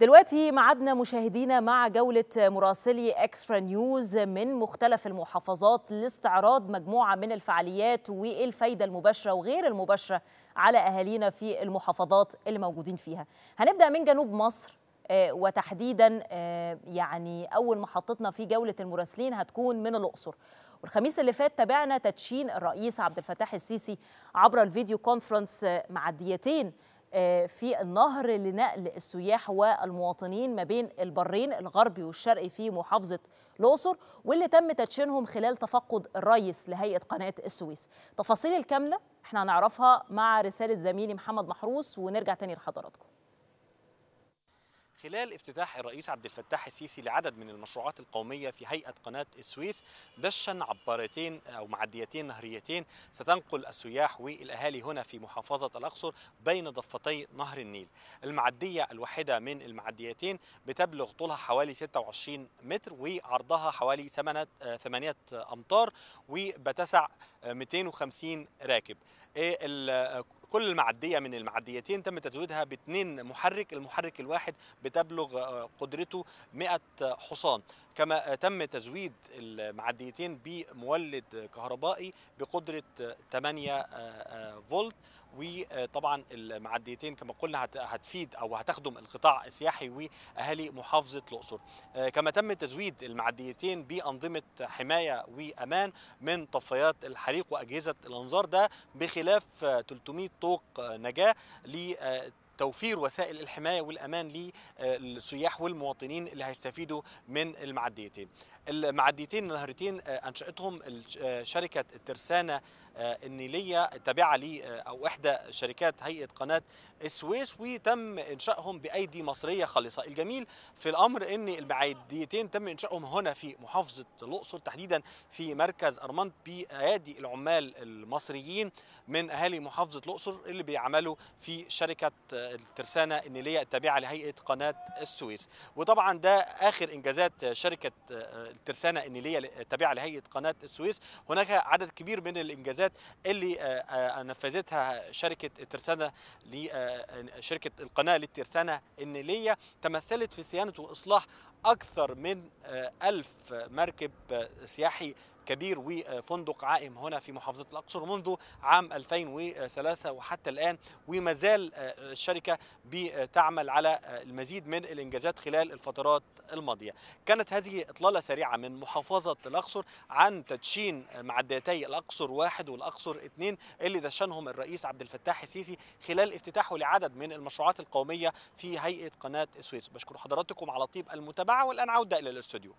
دلوقتي معدنا مشاهدينا مع جولة مراسلي اكسترا نيوز من مختلف المحافظات لاستعراض مجموعة من الفعاليات والفايدة المباشرة وغير المباشرة على أهالينا في المحافظات اللي موجودين فيها هنبدأ من جنوب مصر آه، وتحديدا آه، يعني أول محطتنا في جولة المراسلين هتكون من الأقصر والخميس اللي فات تابعنا تدشين الرئيس عبد الفتاح السيسي عبر الفيديو كونفرنس آه، مع الديتين آه، في النهر لنقل السياح والمواطنين ما بين البرين الغربي والشرقي في محافظة الأقصر واللي تم تدشينهم خلال تفقد الرئيس لهيئة قناة السويس تفاصيل الكاملة احنا هنعرفها مع رسالة زميلي محمد محروس ونرجع تاني لحضراتكم خلال افتتاح الرئيس عبد الفتاح السيسي لعدد من المشروعات القومية في هيئة قناة السويس دشن عبارتين أو معديتين نهريتين ستنقل السياح والأهالي هنا في محافظة الأقصر بين ضفتي نهر النيل المعدية الواحدة من المعديتين بتبلغ طولها حوالي 26 متر وعرضها حوالي 8 آه، أمتار وبتسع 250 آه، راكب إيه آه، كل معدية من المعديتين تم تزويدها باثنين محرك المحرك الواحد بتبلغ آه، قدرته 100 حصان كما تم تزويد المعديتين بمولد كهربائي بقدرة 8 آه، آه، فولت وطبعا المعديتين كما قلنا هتفيد او هتخدم القطاع السياحي واهالي محافظه الاقصر آه، كما تم تزويد المعديتين بانظمه حمايه وامان من طفايات الحريق واجهزه الانظار ده بخلاف 300 طوق نجاه توفير وسائل الحمايه والامان آه، للسياح والمواطنين اللي هيستفيدوا من المعديتين المعديتين النهرتين آه، انشاتهم آه، شركه الترسانه النيليه التابعه لي او احدى شركات هيئه قناه السويس وتم انشائهم بايدي مصريه خالصه الجميل في الامر ان المعديتين تم انشائهم هنا في محافظه الاقصر تحديدا في مركز ارمنت بايادي العمال المصريين من اهالي محافظه الاقصر اللي بيعملوا في شركه الترسانة النيلية التابعة لهيئة قناة السويس وطبعا ده آخر إنجازات شركة آه، الترسانة النيلية التابعة لهيئة قناة السويس هناك عدد كبير من الإنجازات اللي آه، آه، نفذتها شركة الترسانة شركة القناة للترسانة النيلية تمثلت في صيانة وإصلاح أكثر من ألف مركب سياحي كبير وفندق عائم هنا في محافظة الأقصر منذ عام 2003 وحتى الآن وما زال الشركة الشركة بتعمل على المزيد من الإنجازات خلال الفترات الماضية كانت هذه إطلالة سريعة من محافظة الأقصر عن تدشين معداتي الأقصر واحد والأقصر اثنين اللي دشنهم الرئيس عبد الفتاح السيسي خلال افتتاحه لعدد من المشروعات القومية في هيئة قناة السويس بشكر حضراتكم على طيب المتابعة والآن عودة إلى الاستوديو